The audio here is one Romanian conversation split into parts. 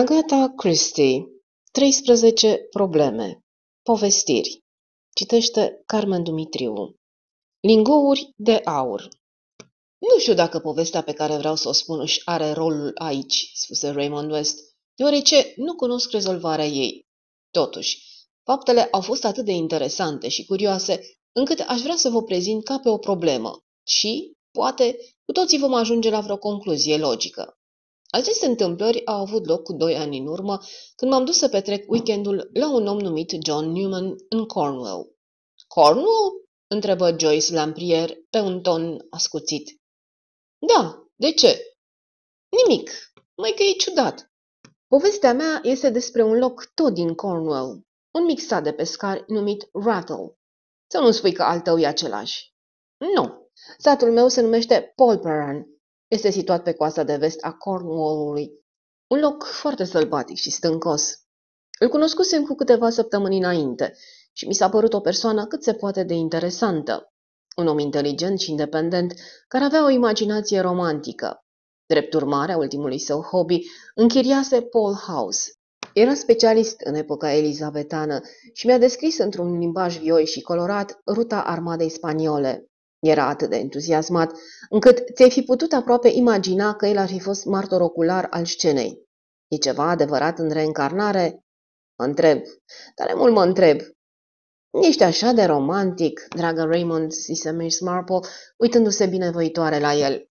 Agatha Christie, 13 probleme, povestiri, citește Carmen Dumitriu. Lingouri de aur Nu știu dacă povestea pe care vreau să o spun își are rolul aici, spuse Raymond West, deoarece nu cunosc rezolvarea ei. Totuși, faptele au fost atât de interesante și curioase, încât aș vrea să vă prezint ca pe o problemă și, poate, cu toții vom ajunge la vreo concluzie logică. Aceste întâmplări au avut loc cu doi ani în urmă, când m-am dus să petrec weekendul la un om numit John Newman în Cornwall. Cornwall? întrebă Joyce Lamprier pe un ton ascuțit. Da, de ce? Nimic, mai că e ciudat. Povestea mea este despre un loc tot din Cornwall, un mic sat de pescari numit Rattle. Să nu spui că al tău e același. Nu, satul meu se numește Polperan este situat pe coasta de vest a Cornwallului, Un loc foarte sălbatic și stâncos. Îl cunoscusem cu câteva săptămâni înainte și mi s-a părut o persoană cât se poate de interesantă. Un om inteligent și independent, care avea o imaginație romantică. Drept urmare a ultimului său hobby, închiriase Paul House. Era specialist în epoca elizabetană și mi-a descris într-un limbaj vioi și colorat ruta armadei spaniole. Era atât de entuziasmat, încât ți-ai fi putut aproape imagina că el ar fi fost martor ocular al scenei. E ceva adevărat în reîncarnare? Mă întreb. Tare mult mă întreb. Ești așa de romantic, dragă Raymond, zise Miss Marple, uitându-se binevoitoare la el.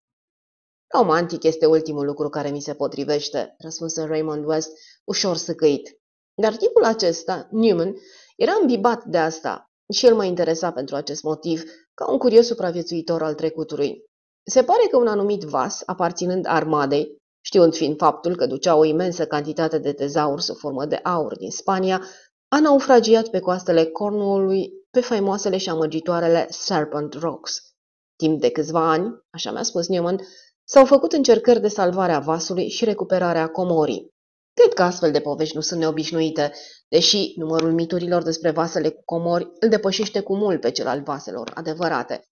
Romantic este ultimul lucru care mi se potrivește, răspunse Raymond West, ușor săcăit. Dar tipul acesta, Newman, era îmbibat de asta. Și el mă interesa pentru acest motiv, ca un curios supraviețuitor al trecutului. Se pare că un anumit vas, aparținând armadei, știind fiind faptul că ducea o imensă cantitate de tezauri sub formă de aur din Spania, a naufragiat pe coastele Cornwallului pe faimoasele și amăgitoarele Serpent Rocks. Timp de câțiva ani, așa mi-a spus Newman, s-au făcut încercări de salvare a vasului și recuperarea comorii. Cred că astfel de povești nu sunt neobișnuite, deși numărul miturilor despre vasele cu comori îl depășește cu mult pe cel al vaselor adevărate.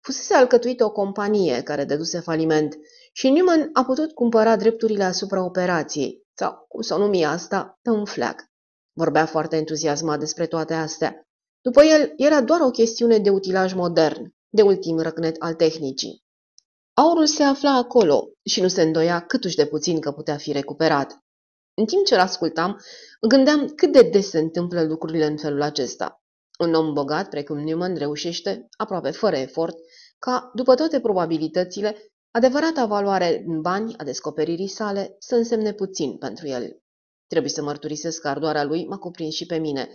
Fusese alcătuită o companie care deduse faliment și Newman a putut cumpăra drepturile asupra operației, sau, cum să o numi asta, pe un fleac. Vorbea foarte entuziasmat despre toate astea. După el, era doar o chestiune de utilaj modern, de ultim răcnet al tehnicii. Aurul se afla acolo și nu se îndoia câtuși de puțin că putea fi recuperat. În timp ce îl ascultam, gândeam cât de des se întâmplă lucrurile în felul acesta. Un om bogat, precum Newman, reușește, aproape fără efort, ca, după toate probabilitățile, adevărata valoare în bani a descoperirii sale să însemne puțin pentru el. Trebuie să mărturisesc că ardoarea lui m-a cuprins și pe mine.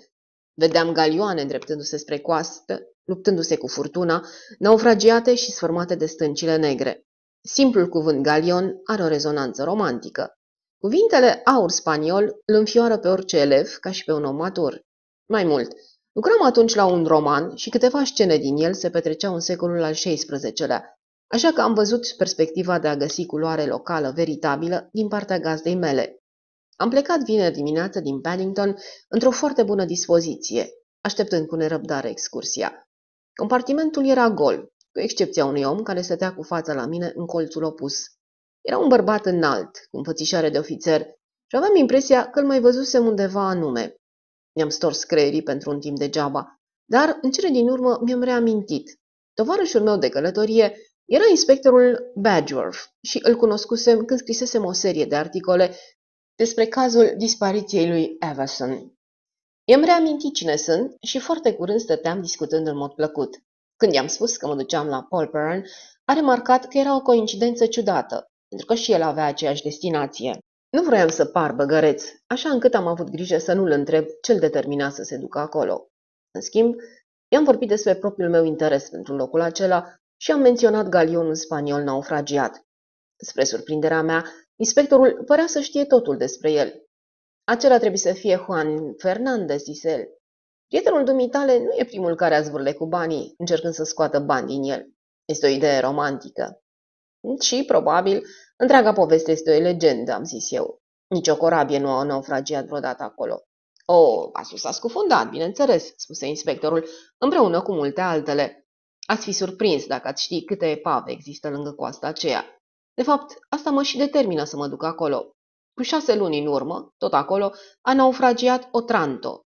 Vedeam galioane îndreptându-se spre coastă, luptându-se cu furtuna, naufragiate și sfârmate de stâncile negre. Simplul cuvânt galion are o rezonanță romantică. Cuvintele aur spaniol îl înfioară pe orice elev, ca și pe un om matur. Mai mult, lucram atunci la un roman și câteva scene din el se petreceau în secolul al XVI-lea, așa că am văzut perspectiva de a găsi culoare locală veritabilă din partea gazdei mele. Am plecat vineri dimineață din Paddington într-o foarte bună dispoziție, așteptând cu nerăbdare excursia. Compartimentul era gol, cu excepția unui om care stătea cu fața la mine în colțul opus. Era un bărbat înalt, cu înfățișare de ofițer, și aveam impresia că îl mai văzusem undeva anume. Mi-am stors creierii pentru un timp degeaba, dar în cele din urmă mi-am reamintit. Tovarășul meu de călătorie era inspectorul Badgeworth și îl cunoscusem când scrisesem o serie de articole despre cazul dispariției lui Everson. I-am reamintit cine sunt și foarte curând stăteam discutând în mod plăcut. Când i-am spus că mă duceam la Paul Perrin, a remarcat că era o coincidență ciudată pentru că și el avea aceeași destinație. Nu vroiam să par băgăreț, așa încât am avut grijă să nu-l întreb ce-l determina să se ducă acolo. În schimb, i-am vorbit despre propriul meu interes pentru locul acela și am menționat galionul spaniol naufragiat. Spre surprinderea mea, inspectorul părea să știe totul despre el. Acela trebuie să fie Juan Fernandez, zise el. Prietenul dumitale nu e primul care a zvârle cu banii, încercând să scoată bani din el. Este o idee romantică. Și, probabil, întreaga poveste este o legendă, am zis eu. Nici o corabie nu a naufragiat vreodată acolo. O, oh, Asu s-a scufundat, bineînțeles, spuse inspectorul, împreună cu multe altele. Ați fi surprins dacă ați ști câte epave există lângă coasta aceea. De fapt, asta mă și determină să mă duc acolo. Cu șase luni în urmă, tot acolo, a naufragiat Otranto.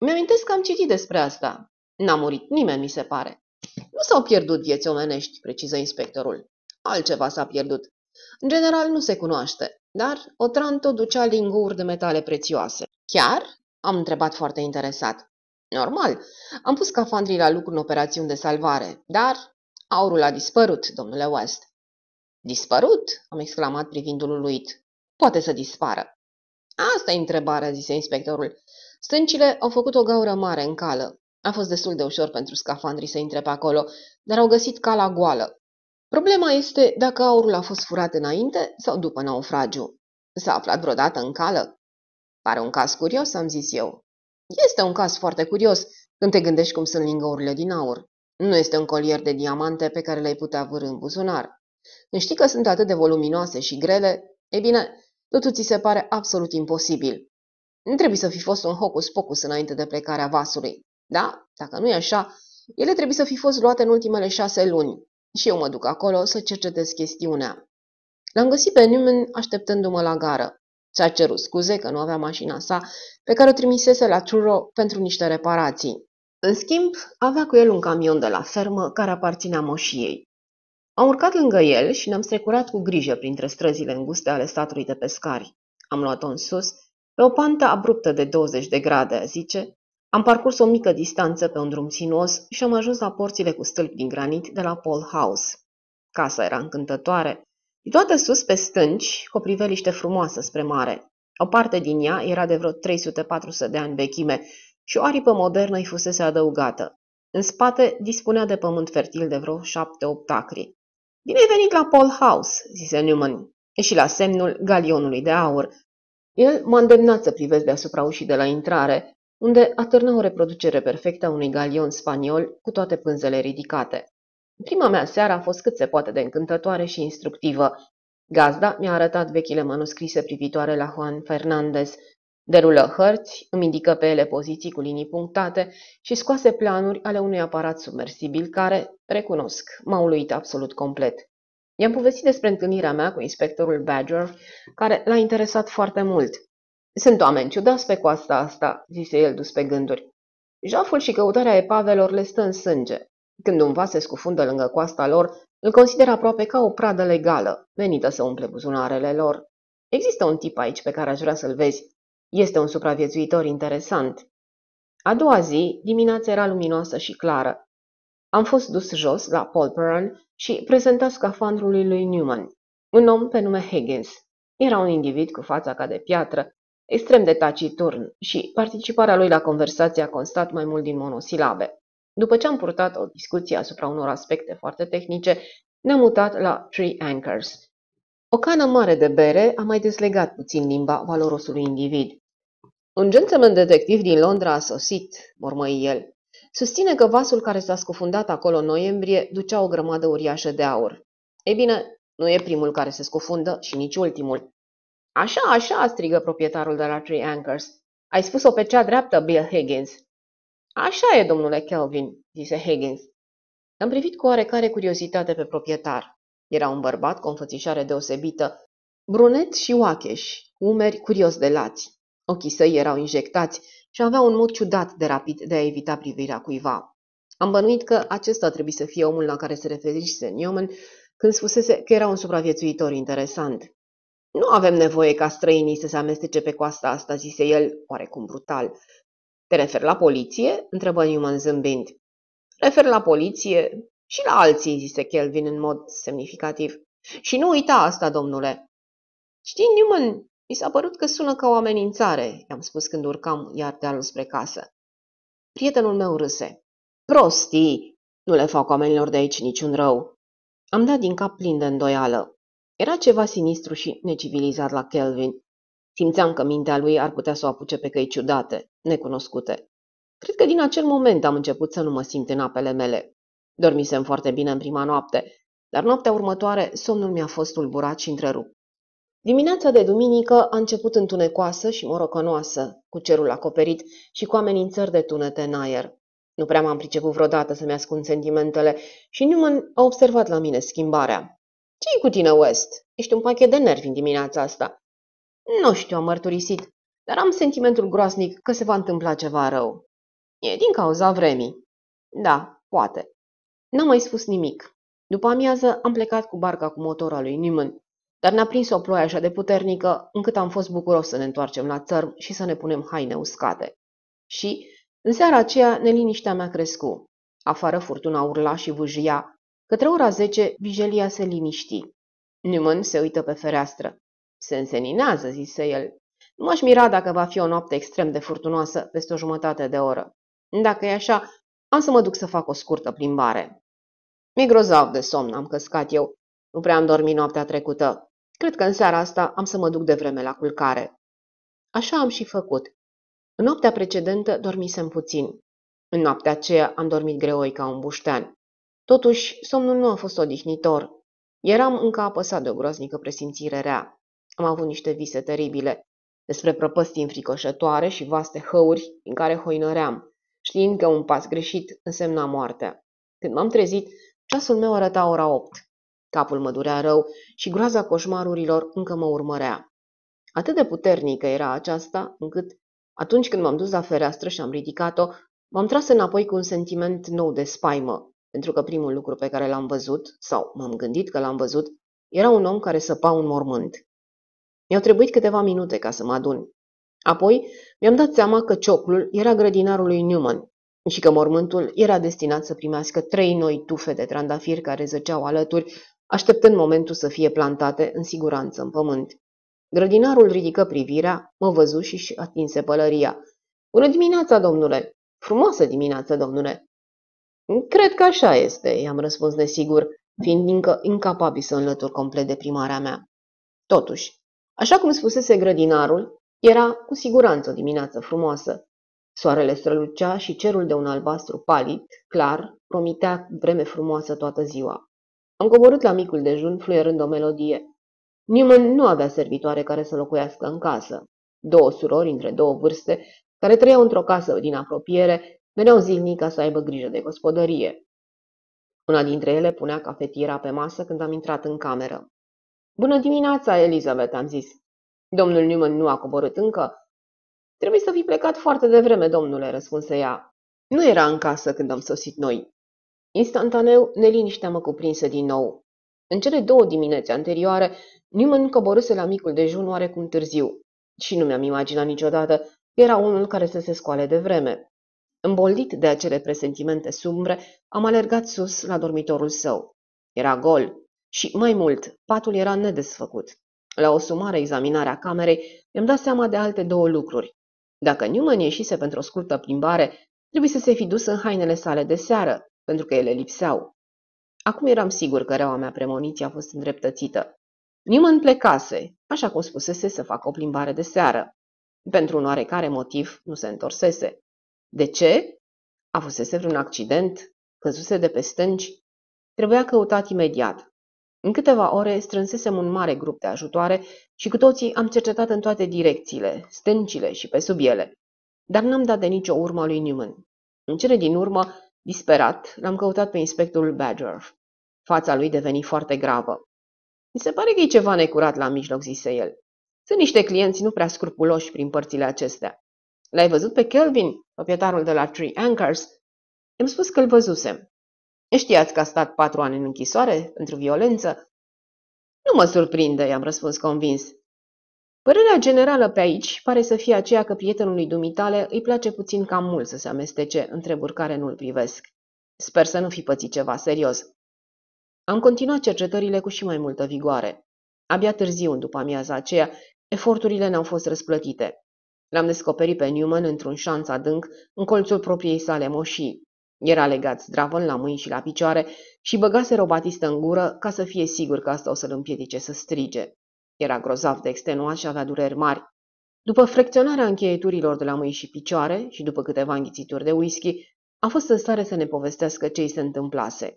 Mi-amintesc că am citit despre asta. N-a murit nimeni, mi se pare. Nu s-au pierdut vieți omenești, preciză inspectorul. Altceva s-a pierdut. În general nu se cunoaște, dar o tot ducea linguri de metale prețioase. Chiar? Am întrebat foarte interesat. Normal, am pus cafandrii la lucru în operațiuni de salvare, dar aurul a dispărut, domnule West. Dispărut? am exclamat privindul uit. Poate să dispară. Asta e întrebarea, zise inspectorul. Stâncile au făcut o gaură mare în cală. A fost destul de ușor pentru scafandrii să intre pe acolo, dar au găsit cala goală. Problema este dacă aurul a fost furat înainte sau după naufragiu. S-a aflat vreodată în cală? Pare un caz curios, am zis eu. Este un caz foarte curios când te gândești cum sunt lingourile din aur. Nu este un colier de diamante pe care le-ai putea vâr în buzunar. Când știi că sunt atât de voluminoase și grele, e bine, totul ți se pare absolut imposibil. Nu trebuie să fi fost un hocus-pocus înainte de plecarea vasului. Da, dacă nu e așa, ele trebuie să fi fost luate în ultimele șase luni, și eu mă duc acolo să cercetez chestiunea. L-am găsit pe Newman așteptându-mă la gară. ți a cerut scuze că nu avea mașina sa, pe care o trimisese la Truro pentru niște reparații. În schimb, avea cu el un camion de la fermă care aparținea moșiei. Am urcat lângă el și ne-am strecurat cu grijă printre străzile înguste ale statului de pescari. Am luat-o în sus, pe o pantă abruptă de 20 de grade, zice, am parcurs o mică distanță pe un drum sinuos și am ajuns la porțile cu stâlpi din granit de la Paul House. Casa era încântătoare. Toată sus pe stânci, cu o priveliște frumoasă spre mare. O parte din ea era de vreo 300-400 de ani vechime și o aripă modernă îi fusese adăugată. În spate dispunea de pământ fertil de vreo șapte-opt acri. Bine ai venit la Paul House, zise Newman, și la semnul galionului de aur. El m-a îndemnat să privesc deasupra ușii de la intrare, unde atârna o reproducere perfectă a unui galion spaniol cu toate pânzele ridicate. Prima mea seară a fost cât se poate de încântătoare și instructivă. Gazda mi-a arătat vechile manuscrise privitoare la Juan Fernandez. Derulă hărți, îmi indică pe ele poziții cu linii punctate și scoase planuri ale unui aparat submersibil care, recunosc, m-a uluit absolut complet. I-am povestit despre întâlnirea mea cu inspectorul Badger, care l-a interesat foarte mult – sunt oameni ciudați pe coasta asta, zise el dus pe gânduri. Jaful și căutarea epavelor le stă în sânge. Când un vas se scufundă lângă coasta lor, îl consideră aproape ca o pradă legală, venită să umple buzunarele lor. Există un tip aici pe care aș vrea să-l vezi. Este un supraviețuitor interesant. A doua zi, dimineața era luminoasă și clară. Am fost dus jos la Polperan și prezentat scafandrului lui Newman, un om pe nume Higgins. Era un individ cu fața ca de piatră, extrem de taciturn și participarea lui la conversație a constat mai mult din monosilabe. După ce am purtat o discuție asupra unor aspecte foarte tehnice, ne-am mutat la Three Anchors. O cană mare de bere a mai deslegat puțin limba valorosului individ. Un gentleman detectiv din Londra a sosit, mormăi el. Susține că vasul care s-a scufundat acolo în noiembrie ducea o grămadă uriașă de aur. Ei bine, nu e primul care se scufundă și nici ultimul. Așa, așa!" strigă proprietarul de la Three Anchors. Ai spus-o pe cea dreaptă, Bill Higgins." Așa e, domnule Kelvin," zise Higgins. L-am privit cu oarecare curiozitate pe proprietar. Era un bărbat cu o înfățișare deosebită, brunet și oacheș, umeri curios de lați. Ochii săi erau injectați și avea un mod ciudat de rapid de a evita privirea cuiva. Am bănuit că acesta trebuie să fie omul la care se referise Newman când spusese că era un supraviețuitor interesant. Nu avem nevoie ca străinii să se amestece pe coasta asta," zise el, oarecum brutal. Te referi la poliție?" întrebă Newman zâmbind. Refer la poliție și la alții," zise Kelvin în mod semnificativ. Și nu uita asta, domnule." Știi, Newman, mi s-a părut că sună ca o amenințare," i-am spus când urcam iar dealul spre casă. Prietenul meu râse. Prostii! Nu le fac oamenilor de aici niciun rău. Am dat din cap plin de îndoială. Era ceva sinistru și necivilizat la Kelvin. Simțeam că mintea lui ar putea să o apuce pe căi ciudate, necunoscute. Cred că din acel moment am început să nu mă simt în apele mele. Dormisem foarte bine în prima noapte, dar noaptea următoare somnul mi-a fost tulburat și întrerupt. Dimineața de duminică a început întunecoasă și morocănoasă, cu cerul acoperit și cu amenințări de tunete în aer. Nu prea m-am priceput vreodată să-mi ascund sentimentele și nimeni a observat la mine schimbarea. Ce-i cu tine, West? Ești un pachet de nervi în dimineața asta." Nu știu," am mărturisit, dar am sentimentul groasnic că se va întâmpla ceva rău." E din cauza vremii." Da, poate." N-am mai spus nimic. După amiază am plecat cu barca cu motorul lui Nimăn, dar ne-a prins o ploaie așa de puternică încât am fost bucuros să ne întoarcem la țărm și să ne punem haine uscate. Și, în seara aceea, neliniștea mea crescu. Afară furtuna urla și vâjia, Către ora zece, vijelia se liniști. Newman se uită pe fereastră. Se înseninează, zise el. Nu aș mira dacă va fi o noapte extrem de furtunoasă peste o jumătate de oră. Dacă e așa, am să mă duc să fac o scurtă plimbare. Mi-e grozav de somn, am căscat eu. Nu prea am dormit noaptea trecută. Cred că în seara asta am să mă duc de vreme la culcare. Așa am și făcut. În noaptea precedentă dormisem puțin. În noaptea aceea am dormit greoi ca un buștean. Totuși, somnul nu a fost odihnitor. Eram încă apăsat de o groaznică presimțire rea. Am avut niște vise teribile, despre prăpăstii înfricoșătoare și vaste hăuri în care hoinăream, știind că un pas greșit însemna moartea. Când m-am trezit, ceasul meu arăta ora opt. Capul mă durea rău și groaza coșmarurilor încă mă urmărea. Atât de puternică era aceasta, încât atunci când m-am dus la fereastră și am ridicat-o, m-am tras înapoi cu un sentiment nou de spaimă pentru că primul lucru pe care l-am văzut, sau m-am gândit că l-am văzut, era un om care săpa un mormânt. Mi-au trebuit câteva minute ca să mă adun. Apoi mi-am dat seama că cioclul era grădinarul lui Newman și că mormântul era destinat să primească trei noi tufe de trandafir care zăceau alături, așteptând momentul să fie plantate în siguranță în pământ. Grădinarul ridică privirea, mă văzu și-și atinse pălăria. Bună dimineața, domnule! Frumoasă dimineața, domnule! Cred că așa este, i-am răspuns desigur, fiind încă incapabil să înlătur complet de primarea mea. Totuși, așa cum spusese grădinarul, era cu siguranță o dimineață frumoasă. Soarele strălucea și cerul de un albastru palid, clar, promitea vreme frumoasă toată ziua. Am coborât la micul dejun, fluierând o melodie. Newman nu avea servitoare care să locuiască în casă. Două surori între două vârste, care trăiau într-o casă din apropiere, Veneau zilnic ca să aibă grijă de gospodărie. Una dintre ele punea cafetiera pe masă când am intrat în cameră. Bună dimineața, Elizabeth, am zis. Domnul Newman nu a coborât încă? Trebuie să fi plecat foarte devreme, domnule, răspunse ea. Nu era în casă când am sosit noi. Instantaneu, neliniștea mă cuprinse din nou. În cele două dimineți anterioare, Newman coboruse la micul dejun oarecum târziu. Și nu mi-am imaginat niciodată că era unul care să se scoale de vreme. Îmbolnit de acele presentimente sumbre, am alergat sus la dormitorul său. Era gol și, mai mult, patul era nedesfăcut. La o sumară examinare a camerei, mi-am dat seama de alte două lucruri. Dacă Newman ieșise pentru o scurtă plimbare, trebuie să se fi dus în hainele sale de seară, pentru că ele lipseau. Acum eram sigur că reaua mea premoniție a fost îndreptățită. Newman plecase, așa cum spusese să facă o plimbare de seară. Pentru un oarecare motiv nu se întorsese. De ce? a fusese vreun accident? Căzuse de pe stânci? Trebuia căutat imediat. În câteva ore strânsesem un mare grup de ajutoare și cu toții am cercetat în toate direcțiile, stâncile și pe sub ele. Dar n-am dat de nicio urmă lui Newman. În cele din urmă, disperat, l-am căutat pe inspectorul Badger. Fața lui deveni foarte gravă. Mi se pare că e ceva necurat la mijloc, zise el. Sunt niște clienți nu prea scrupuloși prin părțile acestea. L-ai văzut pe Kelvin, proprietarul de la Tree Anchors? I-am spus că l văzusem. Știați că a stat patru ani în închisoare pentru violență? Nu mă surprinde, i-am răspuns convins. Părerea generală pe aici pare să fie aceea că prietenului dumitale îi place puțin cam mult să se amestece treburi care nu-l privesc. Sper să nu fi pățit ceva serios. Am continuat cercetările cu și mai multă vigoare. Abia târziu, după amiaza aceea, eforturile ne-au fost răsplătite. L-am descoperit pe Newman într-un șanț adânc, în colțul propriei sale moșii. Era legat zdravăn la mâini și la picioare și băgase robatistă în gură ca să fie sigur că asta o să-l împiedice să strige. Era grozav de extenuat și avea dureri mari. După frecționarea încheieturilor de la mâini și picioare și după câteva înghițituri de whisky, a fost în stare să ne povestească ce îi se întâmplase.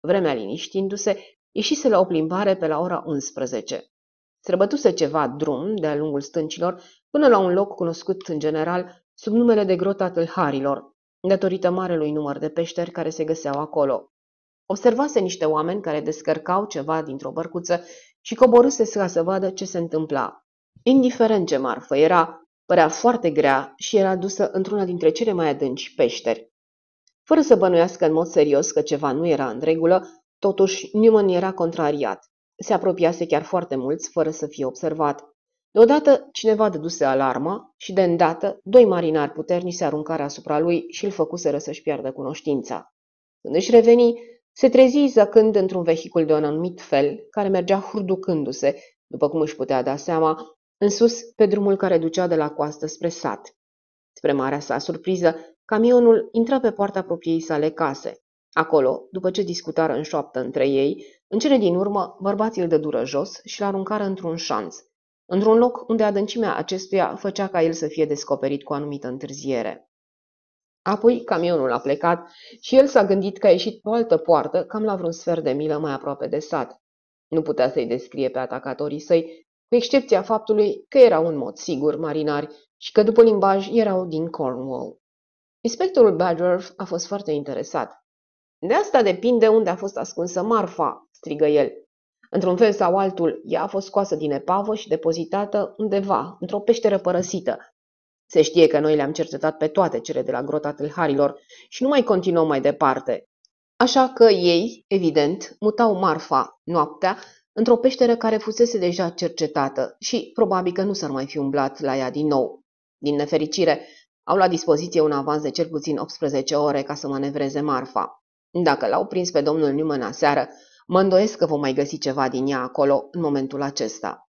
Vremea liniștindu-se, ieșise la o plimbare pe la ora 11 străbătuse ceva drum de-a lungul stâncilor până la un loc cunoscut în general sub numele de Grota Tâlharilor, datorită marelui număr de peșteri care se găseau acolo. Observase niște oameni care descărcau ceva dintr-o bărcuță și coboruse ca să vadă ce se întâmpla. Indiferent ce marfă era, părea foarte grea și era dusă într-una dintre cele mai adânci peșteri. Fără să bănuiască în mod serios că ceva nu era în regulă, totuși nimeni era contrariat. Se apropiase chiar foarte mulți, fără să fie observat. Deodată cineva dăduse alarma și de îndată doi marinari puternici se aruncare asupra lui și îl făcuseră să-și piardă cunoștința. Când își reveni, se trezi zăcând într-un vehicul de un anumit fel, care mergea hurducându-se, după cum își putea da seama, în sus pe drumul care ducea de la coastă spre sat. Spre marea sa surpriză, camionul intră pe poarta propriei sale case. Acolo, după ce discutară în șoaptă între ei, în cele din urmă, bărbații îl dădură jos și l aruncară într-un șanț, într-un loc unde adâncimea acestuia făcea ca el să fie descoperit cu anumită întârziere. Apoi camionul a plecat și el s-a gândit că a ieșit pe o altă poartă, cam la vreun sfert de milă mai aproape de sat. Nu putea să-i descrie pe atacatorii săi, cu excepția faptului că erau în mod sigur marinari și că după limbaj erau din Cornwall. Inspectorul Badgerf a fost foarte interesat. De asta depinde unde a fost ascunsă marfa, strigă el. Într-un fel sau altul, ea a fost scoasă din epavă și depozitată undeva, într-o peșteră părăsită. Se știe că noi le-am cercetat pe toate cele de la grota tâlharilor și nu mai continuăm mai departe. Așa că ei, evident, mutau marfa, noaptea, într-o peșteră care fusese deja cercetată și probabil că nu s-ar mai fi umblat la ea din nou. Din nefericire, au la dispoziție un avans de cel puțin 18 ore ca să manevreze marfa. Dacă l-au prins pe domnul Newman aseară, Mă îndoiesc că vom mai găsi ceva din ea acolo în momentul acesta.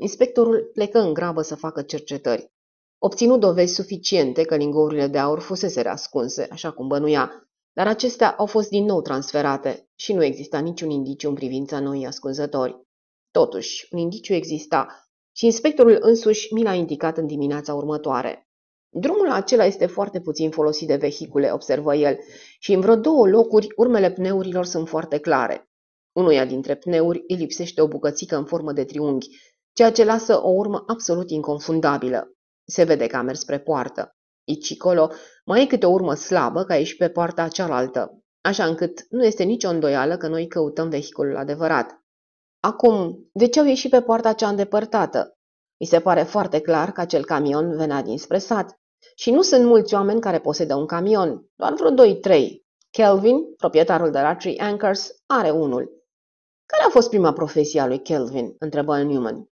Inspectorul plecă în grabă să facă cercetări. Obținut dovezi suficiente că lingourile de aur fusese ascunse, așa cum bănuia, dar acestea au fost din nou transferate și nu exista niciun indiciu în privința noii ascunzători. Totuși, un indiciu exista și inspectorul însuși mi l-a indicat în dimineața următoare. Drumul acela este foarte puțin folosit de vehicule, observă el, și în vreo două locuri urmele pneurilor sunt foarte clare. Unuia dintre pneuri îi lipsește o bucățică în formă de triunghi, ceea ce lasă o urmă absolut inconfundabilă. Se vede că a mers spre poartă. colo, mai e câte o urmă slabă ca ieși pe poarta cealaltă, așa încât nu este nicio îndoială că noi căutăm vehiculul adevărat. Acum, de ce au ieșit pe poarta cea îndepărtată? Mi se pare foarte clar că acel camion venea dinspre sat. Și nu sunt mulți oameni care posedă un camion, doar vreo 2-3. Kelvin, proprietarul de la Tree Anchors, are unul. Care a fost prima profesie a lui Kelvin?" întrebă Newman.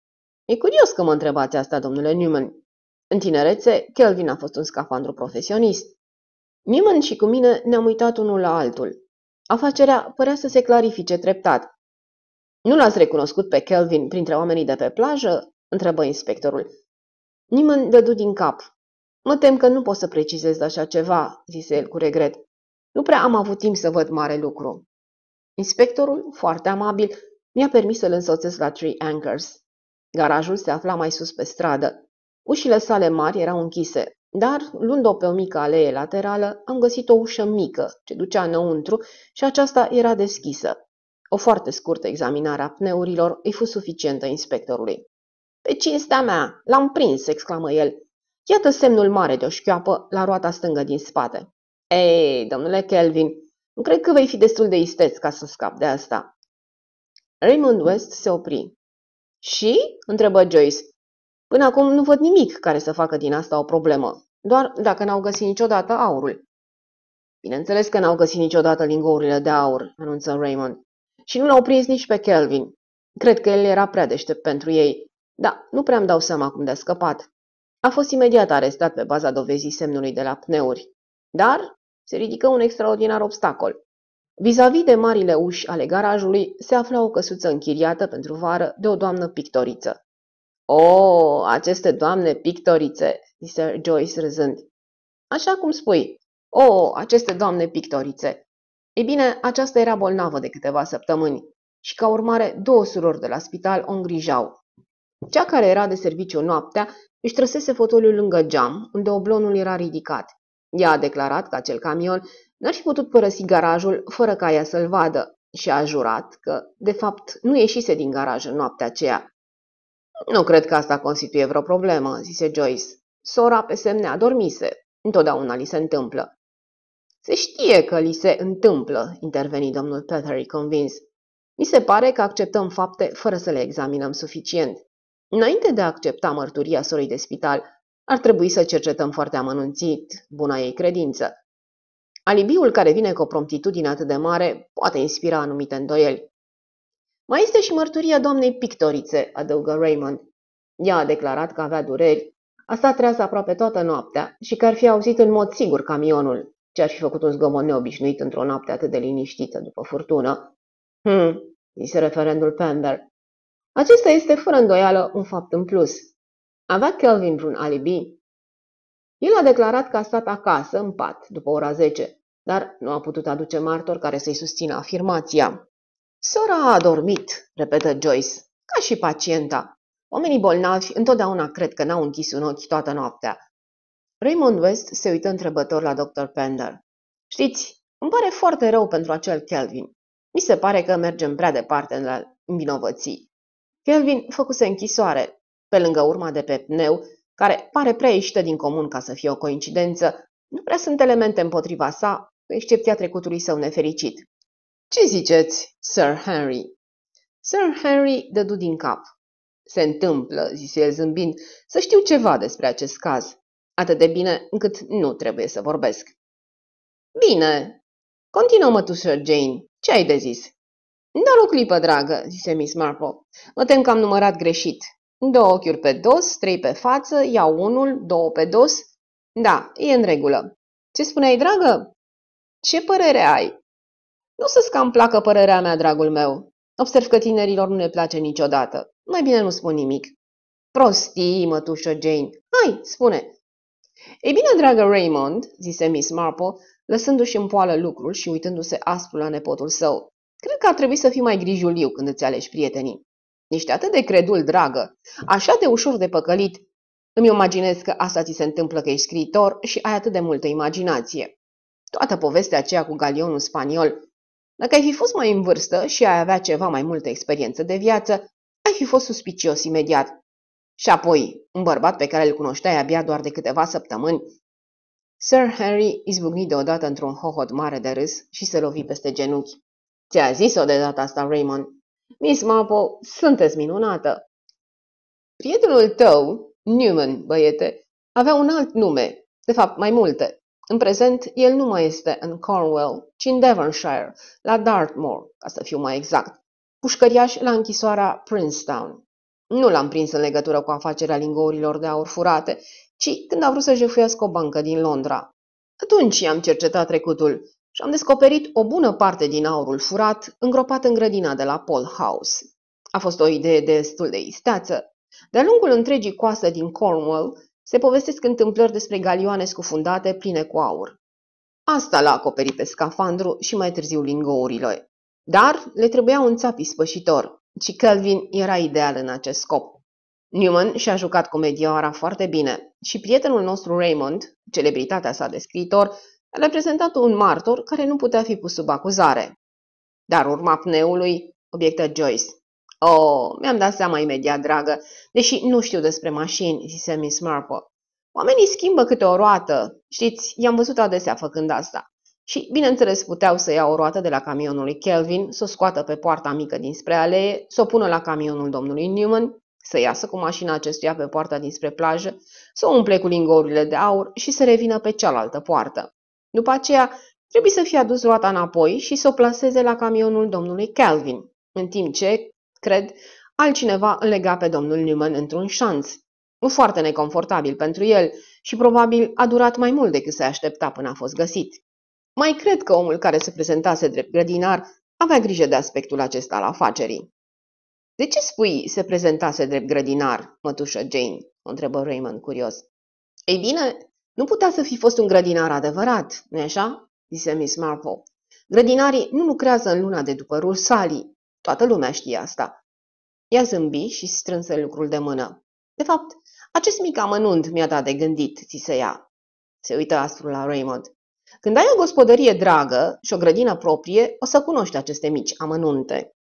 E curios că mă întrebați asta, domnule Newman. În tinerețe, Kelvin a fost un scafandru profesionist. Newman și cu mine ne-am uitat unul la altul. Afacerea părea să se clarifice treptat. Nu l-ați recunoscut pe Kelvin printre oamenii de pe plajă?" întrebă inspectorul. Nimeni dădu din cap. Mă tem că nu pot să precizez așa ceva," zise el cu regret. Nu prea am avut timp să văd mare lucru. Inspectorul, foarte amabil, mi-a permis să-l însoțesc la Three Anchors. Garajul se afla mai sus pe stradă. Ușile sale mari erau închise, dar, luând-o pe o mică alee laterală, am găsit o ușă mică, ce ducea înăuntru, și aceasta era deschisă. O foarte scurtă examinare a pneurilor îi fu suficientă inspectorului. Pe cinstea mea! L-am prins!" exclamă el. Iată semnul mare de o șchioapă la roata stângă din spate. Ei, domnule Kelvin, nu cred că vei fi destul de isteț ca să scapi de asta. Raymond West se opri. Și? întrebă Joyce. Până acum nu văd nimic care să facă din asta o problemă, doar dacă n-au găsit niciodată aurul. Bineînțeles că n-au găsit niciodată lingourile de aur, anunță Raymond. Și nu l-au prins nici pe Kelvin. Cred că el era prea deștept pentru ei. Da, nu prea-mi dau seama cum de-a scăpat. A fost imediat arestat pe baza dovezii semnului de la pneuri. Dar se ridică un extraordinar obstacol. Vis-a-vis -vis de marile uși ale garajului se afla o căsuță închiriată pentru vară de o doamnă pictoriță. O, aceste doamne pictorițe, zise Joyce râzând. Așa cum spui, o, aceste doamne pictorițe. Ei bine, aceasta era bolnavă de câteva săptămâni și ca urmare două surori de la spital o îngrijau. Cea care era de serviciu noaptea își trăsese fotoliul lângă geam, unde oblonul era ridicat. Ea a declarat că acel camion n-ar fi putut părăsi garajul fără ca ea să-l vadă și a jurat că, de fapt, nu ieșise din garaj în noaptea aceea. Nu cred că asta constituie vreo problemă, zise Joyce. Sora pe semne adormise. Întotdeauna li se întâmplă. Se știe că li se întâmplă, interveni domnul Petheri convins. Mi se pare că acceptăm fapte fără să le examinăm suficient. Înainte de a accepta mărturia sorii de spital, ar trebui să cercetăm foarte amănunțit buna ei credință. Alibiul care vine cu o promptitudine atât de mare poate inspira anumite îndoieli. Mai este și mărturia doamnei pictorițe, adăugă Raymond. Ea a declarat că avea dureri, a stat treasă aproape toată noaptea și că ar fi auzit în mod sigur camionul, ce ar fi făcut un zgomot neobișnuit într-o noapte atât de liniștită după furtună. Hmm, zise referendul Pember. Acesta este fără îndoială un fapt în plus. Avea Kelvin vreun alibi? El a declarat că a stat acasă, în pat, după ora 10, dar nu a putut aduce martor care să-i susțină afirmația. Sora a dormit, repetă Joyce, ca și pacienta. Oamenii bolnavi întotdeauna cred că n-au închis un ochi toată noaptea. Raymond West se uită întrebător la Dr. Pender. Știți, îmi pare foarte rău pentru acel Kelvin. Mi se pare că mergem prea departe în la învinovății. Kelvin făcuse închisoare pe lângă urma de pe pneu, care pare prea ieșită din comun ca să fie o coincidență, nu prea sunt elemente împotriva sa, cu excepția trecutului său nefericit. Ce ziceți, Sir Henry?" Sir Henry dădu din cap. Se întâmplă, zise el zâmbind, să știu ceva despre acest caz. Atât de bine încât nu trebuie să vorbesc. Bine, continuă-mă tu, Sir Jane. Ce ai de zis? Dar o clipă, dragă, zise Miss Marple. Mă tem că am numărat greșit. Două ochiuri pe dos, trei pe față, iau unul, două pe dos. Da, e în regulă. Ce spuneai, dragă? Ce părere ai? Nu să-ți cam placă părerea mea, dragul meu. Observ că tinerilor nu ne place niciodată. Mai bine nu spun nimic. Prostii, mătușă Jane. Hai, spune. Ei bine, dragă Raymond, zise Miss Marple, lăsându-și în poală lucrul și uitându-se aspru la nepotul său. Cred că ar trebui să fii mai grijuliu când îți alegi prietenii. Ești atât de credul, dragă, așa de ușor de păcălit. Îmi imaginez că asta ți se întâmplă că ești scriitor și ai atât de multă imaginație. Toată povestea aceea cu galionul spaniol. Dacă ai fi fost mai în vârstă și ai avea ceva mai multă experiență de viață, ai fi fost suspicios imediat. Și apoi, un bărbat pe care îl cunoșteai abia doar de câteva săptămâni, Sir Henry izbucni deodată într-un hohot mare de râs și se lovi peste genunchi. Ți-a zis-o de data asta, Raymond. Miss Mapo, sunteți minunată! Prietenul tău, Newman, băiete, avea un alt nume, de fapt mai multe. În prezent, el nu mai este în Cornwall, ci în Devonshire, la Dartmoor, ca să fiu mai exact, pușcăriaș la închisoarea Princetown. Nu l-am prins în legătură cu afacerea lingourilor de aur furate, ci când a vrut să jefuiască o bancă din Londra. Atunci i-am cercetat trecutul și am descoperit o bună parte din aurul furat, îngropat în grădina de la Paul House. A fost o idee destul de isteață. De-a lungul întregii coastă din Cornwall se povestesc întâmplări despre galioane scufundate pline cu aur. Asta l-a acoperit pe scafandru și mai târziu lingourile. Dar le trebuia un țap ispășitor și Kelvin era ideal în acest scop. Newman și-a jucat comedioara foarte bine și prietenul nostru Raymond, celebritatea sa de scriitor, reprezentat un martor care nu putea fi pus sub acuzare. Dar urma pneului, obiectă Joyce. Oh, mi-am dat seama imediat, dragă, deși nu știu despre mașini, zise Miss Marple. Oamenii schimbă câte o roată. Știți, i-am văzut adesea făcând asta. Și, bineînțeles, puteau să ia o roată de la camionul lui Kelvin, să o scoată pe poarta mică dinspre alee, să o pună la camionul domnului Newman, să iasă cu mașina acestuia pe poarta dinspre plajă, să o umple cu lingourile de aur și să revină pe cealaltă poartă. După aceea, trebuie să fie adus roata înapoi și să o plaseze la camionul domnului Calvin, în timp ce, cred, altcineva îl lega pe domnul Newman într-un șanț. Foarte neconfortabil pentru el și probabil a durat mai mult decât se aștepta până a fost găsit. Mai cred că omul care se prezentase drept grădinar avea grijă de aspectul acesta al afacerii. De ce spui se prezentase drept grădinar, mătușă Jane?" întrebă Raymond curios. Ei bine, nu putea să fi fost un grădinar adevărat, nu-i așa?" zise Miss Marple. Grădinarii nu lucrează în luna de după rusalii. Toată lumea știe asta. Ea zâmbi și strânse lucrul de mână. De fapt, acest mic amănunt mi-a dat de gândit, zise ea. Se uită aspru la Raymond. Când ai o gospodărie dragă și o grădină proprie, o să cunoști aceste mici amănunte.